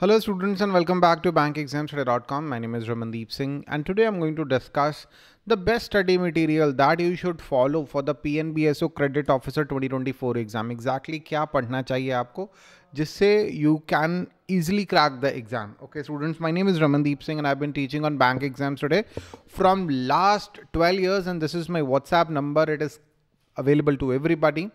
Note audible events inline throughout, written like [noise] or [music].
Hello students and welcome back to bankexamstudy.com. My name is Ramandeep Singh and today I'm going to discuss the best study material that you should follow for the PNBSO Credit Officer 2024 exam. Exactly क्या पढ़ना चाहिए आपको जिससे you can easily crack the exam. Okay students, my name is Ramandeep Singh and I've been teaching on bank exams today from last 12 years and this is my WhatsApp number. It is available to everybody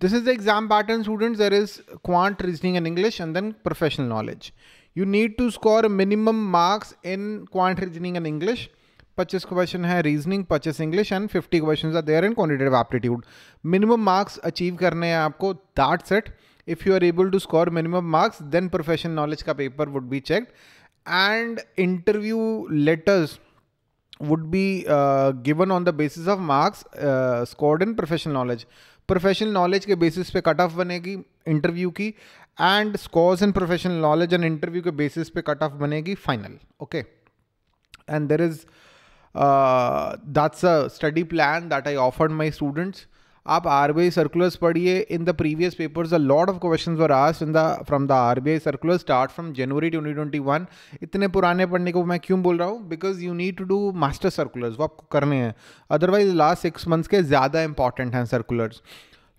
this is the exam pattern students there is quant reasoning and english and then professional knowledge you need to score minimum marks in quant reasoning and english 25 question hai reasoning 25 english and 50 questions are there in quantitative aptitude minimum marks achieve karne hai aapko that set if you are able to score minimum marks then professional knowledge ka paper would be checked and interview letters would be uh, given on the basis of marks uh, scored in professional knowledge professional knowledge के basis पे cut off बनेगी interview की and scores in professional knowledge and interview के basis पे cut off बनेगी final okay and there is that's a study plan that I offered my students आप R B I circulars पढ़िए in the previous papers a lot of questions were asked in the from the I circular start from January 2021 इतने पुराने पढ़ने को मैं क्यों बोल रहा हूँ because you need to do master circulars वो आपको करने हैं अदरवाइज लास्ट सिक्स मंथ्स के ज़्यादा इंपॉर्टेंट हैं सर्कुलर्स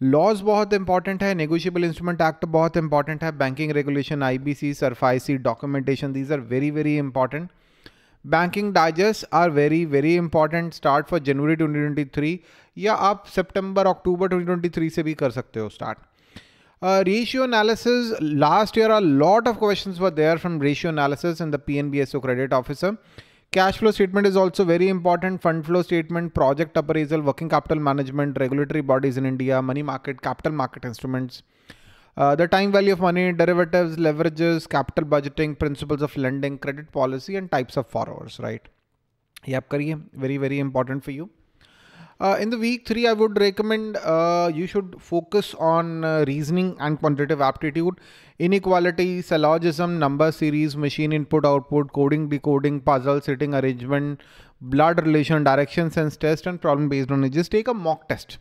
लॉज बहुत इंपॉर्टेंट है नेगोशियबल इंस्ट्रूमेंट एक्ट बहुत इंपॉर्टेंट है banking regulation I B C C documentation these are very very important banking digest are very very important start for January 2023 या आप सितंबर अक्टूबर 2023 से भी कर सकते हो start ratio analysis last year are lot of question ratio there from ratio analysis in the P N B S O credit officer cash flow statement is also very important fund flow statement project appraisal working capital management regulatory bodies in india money market capital market instruments uh, the time value of money, derivatives, leverages, capital budgeting, principles of lending, credit policy, and types of borrowers, right? Yep, kariye. Very, very important for you. Uh, in the week three, I would recommend uh, you should focus on uh, reasoning and quantitative aptitude, inequality, syllogism, number series, machine input output, coding decoding, puzzle sitting arrangement, blood relation, direction sense test, and problem based knowledge. Just take a mock test.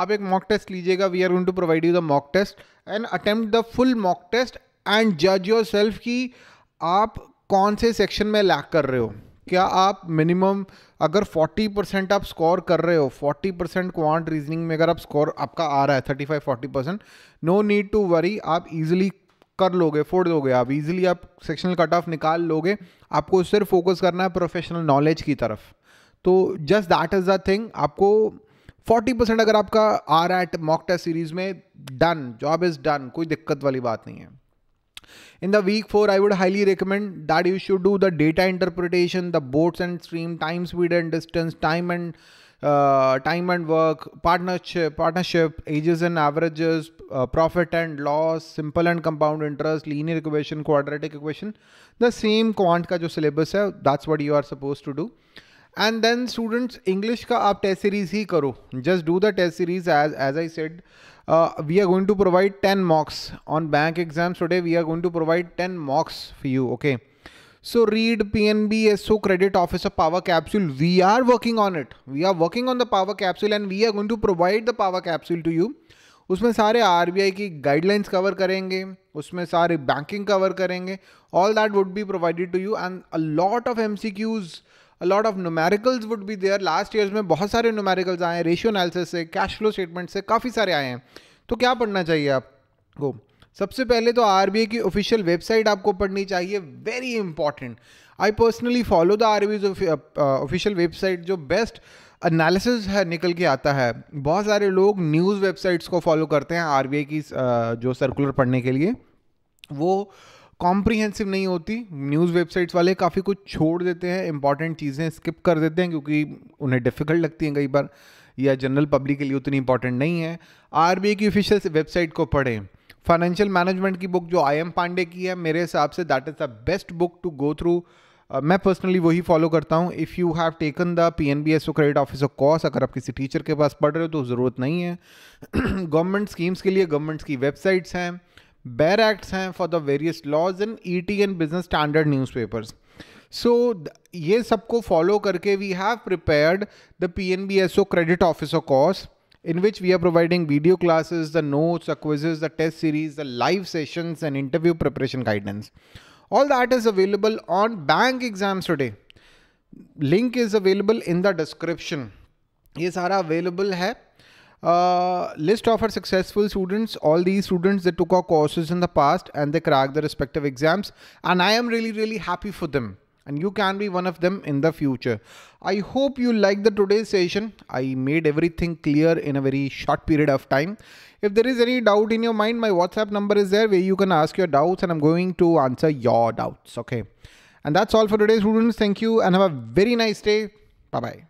आप एक mock test लीजिएगा we are going to provide you the mock test and attempt the full mock test and जज yourself कि आप कौन से section में lack कर रहे हो क्या आप मिनिमम अगर 40 परसेंट आप स्कोर कर रहे हो 40 परसेंट क्वांट रीजनिंग में अगर आप स्कोर आपका आ रहा है 35 40 percent no need to worry आप इजीली कर लोगे फोड़ दोगे आप इजीली आप सेक्शनल कट ऑफ निकाल लोगे आपको सिर्फ फोकस करना है प्रोफेशनल नॉलेज की तरफ तो just that is the thing आपको फोर्टी परसेंट अगर आपका are at mock test series में डन जॉब इज डन कोई दिक्कत वाली बात नहीं है in the week four I would highly recommend that you should do the data interpretation the boats and stream time speed and distance time and time and work partnership partnership ages and averages profit and loss simple and compound interest linear equation quadratic equation the same quant का जो syllabus है that's what you are suppose to do and then students English का आप test series ही करो just do the test series as as I said we are going to provide ten marks on bank exam today we are going to provide 10 mocks for you okay so read P N B S so credit office of power capsule we are working on it we are working on the power capsule and we are going to provide the power capsule to you उसमें सारे are B आई की guidelines cover करेंगे उसमें सारे banking cover करेंगे all that would be provided to you and a lot of M C Qs a lot of numericals would be there last years में बहुत सारे न्यूमेरिकल्स आए हैं रेशियो एनालिसिस से कैश फ्लो स्टेटमेंट से काफ़ी सारे आए हैं तो क्या पढ़ना चाहिए आपको सबसे पहले तो आर की ऑफिशियल वेबसाइट आपको पढ़नी चाहिए very important I personally follow the R official website जो बेस्ट एनालिसिस है निकल के आता है बहुत सारे लोग न्यूज़ वेबसाइट्स को फॉलो करते हैं आर की uh, जो सर्कुलर पढ़ने के लिए वो कॉम्प्रीहेंसिव नहीं होती न्यूज़ वेबसाइट्स वाले काफ़ी कुछ छोड़ देते हैं इंपॉर्टेंट चीज़ें स्किप कर देते हैं क्योंकि उन्हें डिफ़िकल्ट लगती हैं कई बार या जनरल पब्लिक के लिए उतनी इंपॉर्टेंट नहीं है आर की ऑफिशियल वेबसाइट को पढ़ें फाइनेंशियल मैनेजमेंट की बुक जो आई एम पांडे की है मेरे हिसाब से that is the best book to go through मैं पर्सनली वही फॉलो करता हूँ if you have taken the P N B S O credit officer course अगर आप किसी टीचर के पास पढ़ रहे हो तो ज़रूरत नहीं है गवर्नमेंट [clears throat] स्कीम्स के लिए गवर्नमेंट्स की वेबसाइट्स हैं बेर एक्ट्स हैं for the various laws in E T and Business Standard newspapers so ये सबको फॉलो करके we have prepared the P N B S O credit office of course in which we are providing video classes the notes and quizzes the test series the live session and interview preparation guidance all that is available on bank exams today link is available in the description ये सारा available है Uh, list of our successful students, all these students that took our courses in the past and they cracked the respective exams. And I am really, really happy for them. And you can be one of them in the future. I hope you like the today's session. I made everything clear in a very short period of time. If there is any doubt in your mind, my WhatsApp number is there where you can ask your doubts and I'm going to answer your doubts. Okay. And that's all for today, students. Thank you and have a very nice day. Bye-bye.